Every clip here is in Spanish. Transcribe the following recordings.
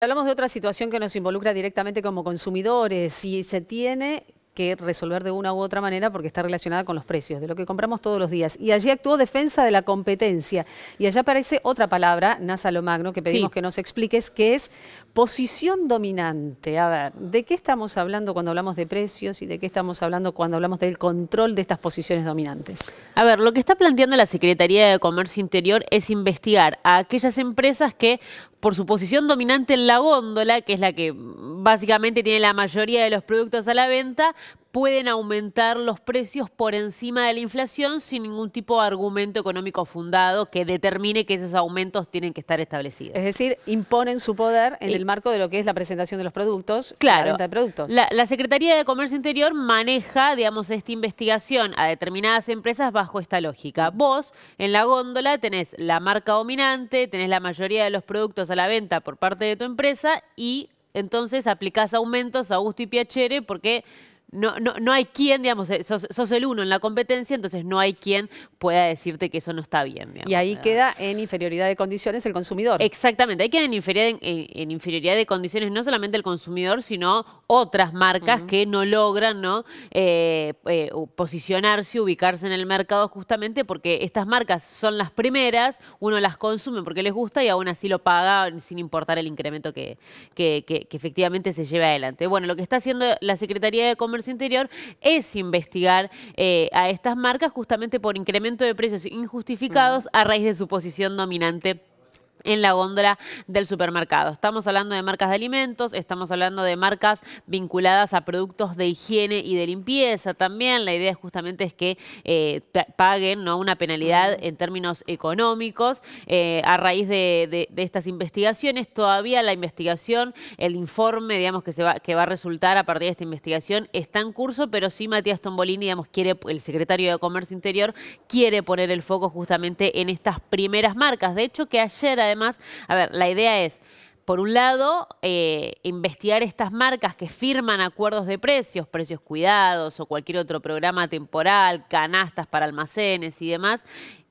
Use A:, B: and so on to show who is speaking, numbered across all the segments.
A: Hablamos de otra situación que nos involucra directamente como consumidores y se tiene que resolver de una u otra manera porque está relacionada con los precios, de lo que compramos todos los días. Y allí actuó defensa de la competencia. Y allá aparece otra palabra, Nasa Lomagno, que pedimos que nos expliques, que es posición dominante. A ver, ¿de qué estamos hablando cuando hablamos de precios y de qué estamos hablando cuando hablamos del control de estas posiciones dominantes?
B: A ver, lo que está planteando la Secretaría de Comercio Interior es investigar a aquellas empresas que por su posición dominante en la góndola, que es la que básicamente tiene la mayoría de los productos a la venta, pueden aumentar los precios por encima de la inflación sin ningún tipo de argumento económico fundado que determine que esos aumentos tienen que estar establecidos.
A: Es decir, imponen su poder en el marco de lo que es la presentación de los productos, claro, la venta de productos. La,
B: Secretaría de Comercio Interior maneja, digamos, esta investigación a determinadas empresas bajo esta lógica. Vos, en la góndola, tenés la marca dominante, tenés la mayoría de los productos a la venta por parte de tu empresa y entonces aplicás aumentos a gusto y piacere porque no, no, no hay quien, digamos, eh, sos, el uno en la competencia, entonces no hay quien pueda decirte que eso no está bien. y ahí queda en inferioridad de condiciones el consumidor. Exactamente, ahí queda en inferioridad, de condiciones no solamente el consumidor, sino otras marcas que no logran ¿no? Eh, eh, posicionarse, ubicarse en el mercado justamente porque estas marcas son las primeras, uno las consume porque les gusta y aún así lo paga sin importar el incremento que, que, efectivamente se lleva adelante. Bueno, lo que está haciendo la Secretaría de Comercio Interior es investigar eh, a estas marcas justamente por incremento de precios injustificados a raíz de su posición dominante en la góndola del supermercado. Estamos hablando de marcas de alimentos, estamos hablando de marcas vinculadas a productos de higiene y de limpieza también. La idea justamente es que eh, paguen ¿no? una penalidad en términos económicos. Eh, a raíz de, estas investigaciones, todavía la investigación, el informe digamos, que, va, que va a resultar a partir de esta investigación está en curso, pero sí Matías Tombolini, digamos, quiere, el secretario de Comercio Interior, quiere poner el foco justamente en estas primeras marcas. De hecho, que ayer además, a ver, la idea es por un lado, eh, investigar estas marcas que firman acuerdos de precios, precios cuidados o cualquier otro programa temporal, canastas para almacenes y demás,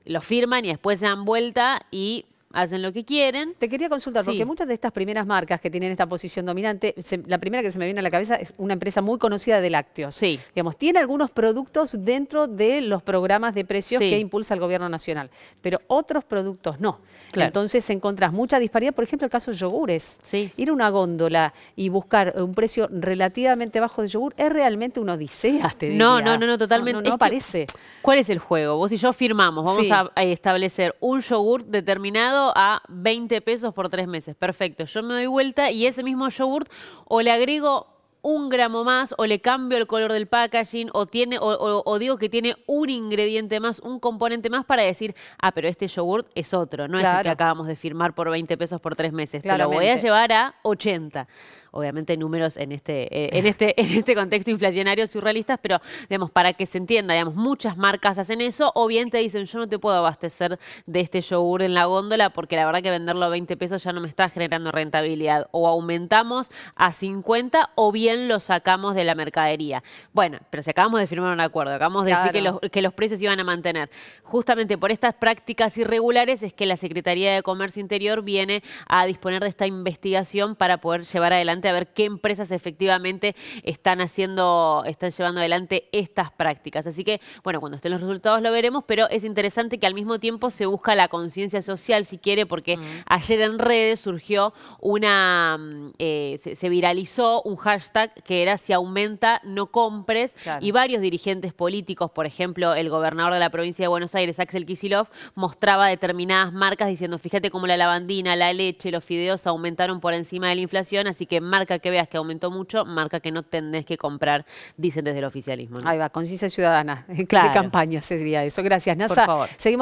B: lo firman y después se dan vuelta y hacen lo que quieren. Te quería consultar, porque
A: muchas de estas primeras marcas que tienen esta posición dominante, la primera que se me viene a la cabeza es una empresa muy conocida de lácteos. Sí. Digamos, tiene algunos productos dentro de los programas de precios que impulsa el gobierno nacional, pero otros productos no. Claro. Entonces encontrás mucha disparidad, por ejemplo, el caso de yogures. Sí. Ir a una góndola y buscar un precio relativamente bajo de yogur es realmente una odisea,
B: te diría. No, no, no, no totalmente. No, parece. ¿Cuál es el juego? Vos y yo firmamos, vamos a establecer un yogur determinado a 20 pesos por tres meses. Perfecto, yo me doy vuelta y ese mismo yogurt o le agrego un gramo más o le cambio el color del packaging o, tiene, o, digo que tiene un ingrediente más, un componente más para decir, ah, pero este yogurt es otro, no es el que acabamos de firmar por 20 pesos por tres meses, te lo voy a llevar a 80. Obviamente números en este, eh, en este, en este contexto inflacionario surrealistas, pero digamos, para que se entienda, digamos, muchas marcas hacen eso o bien te dicen, yo no te puedo abastecer de este yogurt en la góndola porque la verdad que venderlo a 20 pesos ya no me está generando rentabilidad. O aumentamos a 50 o bien lo sacamos de la mercadería. Bueno, pero si acabamos de firmar un acuerdo, acabamos de decir que los, precios iban a mantener. Justamente por estas prácticas irregulares es que la Secretaría de Comercio Interior viene a disponer de esta investigación para poder llevar adelante a ver qué empresas efectivamente están haciendo, están llevando adelante estas prácticas. Así que, bueno, cuando estén los resultados lo veremos, pero es interesante que al mismo tiempo se busca la conciencia social, si quiere, porque mm. ayer en redes surgió una, mm, eh, se viralizó un hashtag que era si aumenta no compres y varios dirigentes políticos, por ejemplo, el gobernador de la provincia de Buenos Aires, Axel Kicillof mostraba determinadas marcas diciendo, fíjate cómo la lavandina, la leche, los fideos aumentaron por encima de la inflación, así que marca que veas que aumentó mucho, marca que no tenés que comprar, dicen desde el oficialismo. Ahí
A: va, conciencia ciudadana, en campaña sería eso? Gracias, NASA. Por favor. Seguimos